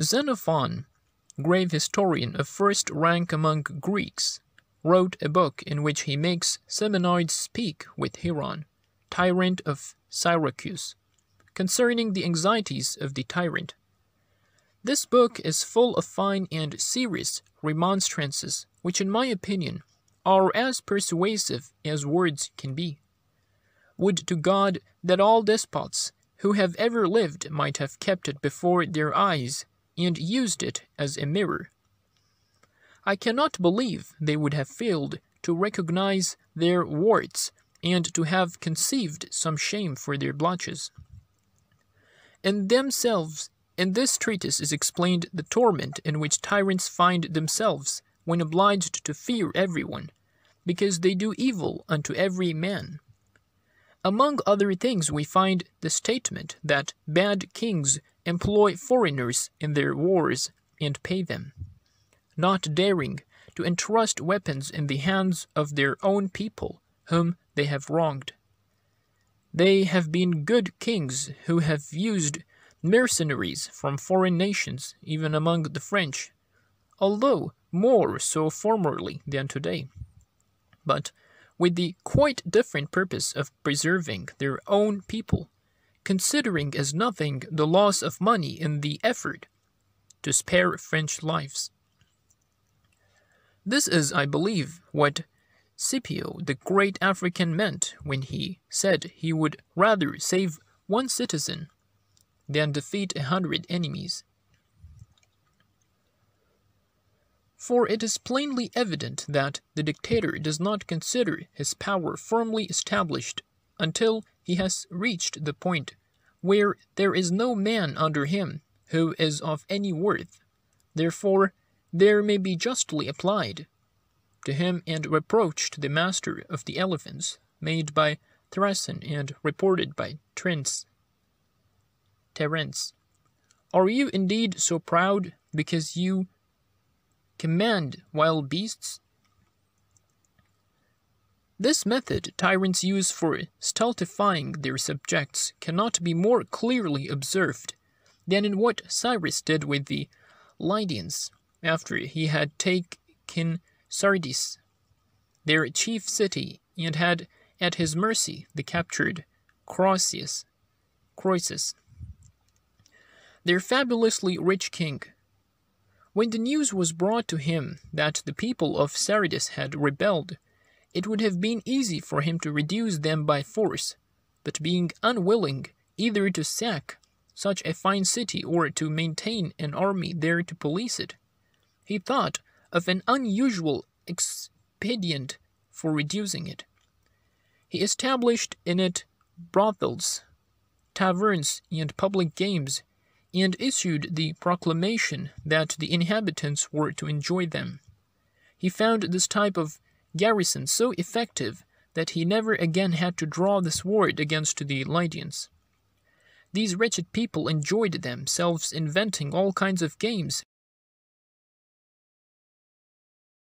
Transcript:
Xenophon, grave historian of first rank among Greeks, wrote a book in which he makes Seminoids speak with Hieron, tyrant of Syracuse, concerning the anxieties of the tyrant. This book is full of fine and serious remonstrances, which, in my opinion, are as persuasive as words can be. Would to God that all despots who have ever lived might have kept it before their eyes and used it as a mirror. I cannot believe they would have failed to recognize their warts and to have conceived some shame for their blotches. In themselves, in this treatise is explained the torment in which tyrants find themselves when obliged to fear everyone, because they do evil unto every man. Among other things, we find the statement that bad kings employ foreigners in their wars and pay them, not daring to entrust weapons in the hands of their own people whom they have wronged. They have been good kings who have used mercenaries from foreign nations, even among the French, although more so formerly than today, but with the quite different purpose of preserving their own people considering as nothing the loss of money in the effort to spare French lives. This is, I believe, what Scipio the great African meant when he said he would rather save one citizen than defeat a hundred enemies. For it is plainly evident that the dictator does not consider his power firmly established until he has reached the point where there is no man under him who is of any worth. Therefore, there may be justly applied to him and reproached the master of the elephants, made by Thrasen and reported by Trence. Terence, are you indeed so proud because you command wild beasts this method tyrants use for stultifying their subjects cannot be more clearly observed than in what Cyrus did with the Lydians after he had taken Sardis, their chief city, and had at his mercy the captured Croesus. Croesus, their fabulously rich king. When the news was brought to him that the people of Sardis had rebelled, it would have been easy for him to reduce them by force, but being unwilling either to sack such a fine city or to maintain an army there to police it, he thought of an unusual expedient for reducing it. He established in it brothels, taverns, and public games, and issued the proclamation that the inhabitants were to enjoy them. He found this type of garrison so effective that he never again had to draw the sword against the Lydians. These wretched people enjoyed themselves inventing all kinds of games